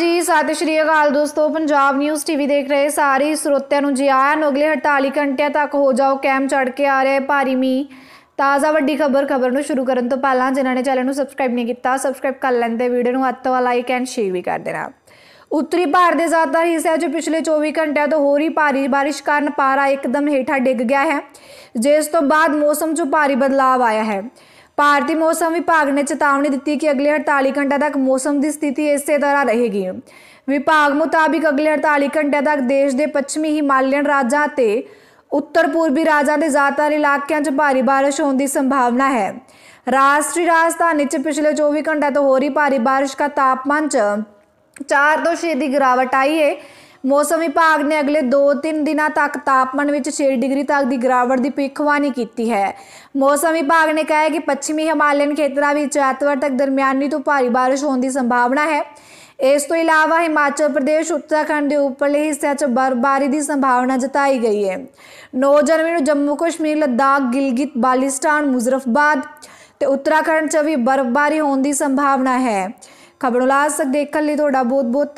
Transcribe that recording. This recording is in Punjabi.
ਜੀ ਸਤਿ ਸ਼੍ਰੀ ਅਕਾਲ ਦੋਸਤੋ ਪੰਜਾਬ ਨਿਊਜ਼ ਟੀਵੀ ਦੇਖ ਰਹੇ ਸਾਰੇ ਸਰੋਤਿਆਂ ਨੂੰ ਜੀ ਆਇਆਂ ਨੂੰ ਅਗਲੇ 48 ਘੰਟਿਆਂ ਤੱਕ ਹੋ ਜਾਓ ਕੈਮ ਚੜ ਕੇ ਆ ਰਿਹਾ ਹੈ ਭਾਰੀ ਮੀਂਹ ਤਾਜ਼ਾ ਵੱਡੀ ਖਬਰ ਖਬਰ ਨੂੰ ਸ਼ੁਰੂ ਕਰਨ ਤੋਂ ਪਹਿਲਾਂ ਜਿਨ੍ਹਾਂ ਨੇ ਚੈਨਲ ਨੂੰ ਸਬਸਕ੍ਰਾਈਬ ਨਹੀਂ ਕੀਤਾ ਸਬਸਕ੍ਰਾਈਬ ਕਰ ਲੈਂਦੇ ਵੀਡੀਓ ਨੂੰ ਹੱਥ ਵਾਲਾ ਲਾਈਕ ਐਂਡ ਸ਼ੇਅਰ ਵੀ ਕਰ ਦੇਣਾ ਉੱਤਰੀ ਭਾਰਤ ਦੇ ਜ਼ਿਆਦਾਤਰ ਹਿੱਸਿਆਂ 'ਚ ਪਿਛਲੇ 24 ਘੰਟਿਆਂ ਤੋਂ ਹੋ ਰਹੀ ਭਾਰੀ ਬਾਰਿਸ਼ ਕਾਰਨ ਪਾਰਾ ਇੱਕਦਮ ਹੇਠਾ ਡਿੱਗ ਗਿਆ ਹੈ ਜਿਸ ਤੋਂ ਬਾਅਦ ਮੌਸਮ 'ਚ ਭਾਰੀ ਬਦਲਾਅ ਆਇਆ ਹੈ ਭਾਰਤੀ ਮੌਸਮ ਵਿਭਾਗ ਨੇ ਚੇਤਾਵਨੀ ਦਿੱਤੀ ਕਿ ਅਗਲੇ 48 ਘੰਟੇ ਤੱਕ ਮੌਸਮ ਦੀ ਸਥਿਤੀ ਇਸੇ ਤਰ੍ਹਾਂ ਰਹੇਗੀ ਵਿਭਾਗ ਮੁਤਾਬਿਕ ਅਗਲੇ 48 ਘੰਟੇ ਤੱਕ ਦੇਸ਼ ਦੇ ਪੱਛਮੀ ਹਿਮਾਲਿਆਨ ਰਾਜਾਂ ਤੇ ਉੱਤਰ ਪੂਰਬੀ ਰਾਜਾਂ ਦੇ ਜ਼ਿਆਦਾਤਰ ਇਲਾਕਿਆਂ 'ਚ ਭਾਰੀ ਬਾਰਿਸ਼ ਹੋਣ ਦੀ ਸੰਭਾਵਨਾ ਹੈ ਰਾਸ਼ਟਰੀ ਰਾਜਧਾਨੀ 'ਚ ਪਿਛਲੇ 24 ਘੰਟਿਆਂ ਤੋਂ ਹੋ ਰਹੀ ਭਾਰੀ ਬਾਰਿਸ਼ ਦਾ ਤਾਪਮਾਨ 'ਚ 4 ਤੋਂ 6 ਦੀ ਗਿਰਾਵਟ ਆਈ ਹੈ ਮੌਸਮ ਵਿਭਾਗ ਨੇ ਅਗਲੇ 2-3 ਦਿਨਾਂ ਤੱਕ ਤਾਪਮਾਨ ਵਿੱਚ 6 ਡਿਗਰੀ ਤੱਕ ਦੀ ਗਿਰਾਵਟ ਦੀ ਪੇਖਵਾਨੀ ਕੀਤੀ ਹੈ ਮੌਸਮ ਵਿਭਾਗ ਨੇ ਕਿਹਾ ਹੈ ਕਿ ਪੱਛਮੀ ਹਿਮਾਲਿਆਨ ਖੇਤਰਾਂ ਵਿੱਚ ਐਤਵਾਰ ਤੱਕ ਦਰਮਿਆਨੀ ਤੋਂ ਭਾਰੀ ਬਾਰਿਸ਼ ਹੋਣ ਦੀ ਸੰਭਾਵਨਾ ਹੈ ਇਸ ਤੋਂ ਇਲਾਵਾ ਹਿਮਾਚਲ ਪ੍ਰਦੇਸ਼ ਉੱਤਰਾਖੰਡ ਦੇ ਉੱਪਰਲੇ ਹਿੱਸਿਆਂ 'ਚ ਬਰਬਾਰੀ ਦੀ ਸੰਭਾਵਨਾ ਜਤਾਈ ਗਈ ਹੈ 9 ਜਨਵਰੀ ਨੂੰ ਜੰਮੂ ਕਸ਼ਮੀਰ ਲਦਾਖ ਗਿਲਗਿਤ ਬਾਲਿਸਤਾਨ ਮੁਜ਼ਰਫਬਾਦ ਤੇ ਉੱਤਰਾਖੰਡ 'ਚ ਵੀ ਬਰਬਾਰੀ ਹੋਣ ਦੀ ਸੰਭਾਵਨਾ ਹੈ ਖਬਰੋਂ ਲਾਸਕ ਦੇਖਣ ਲਈ ਤੁਹਾਡਾ ਬਹੁਤ ਬਹੁਤ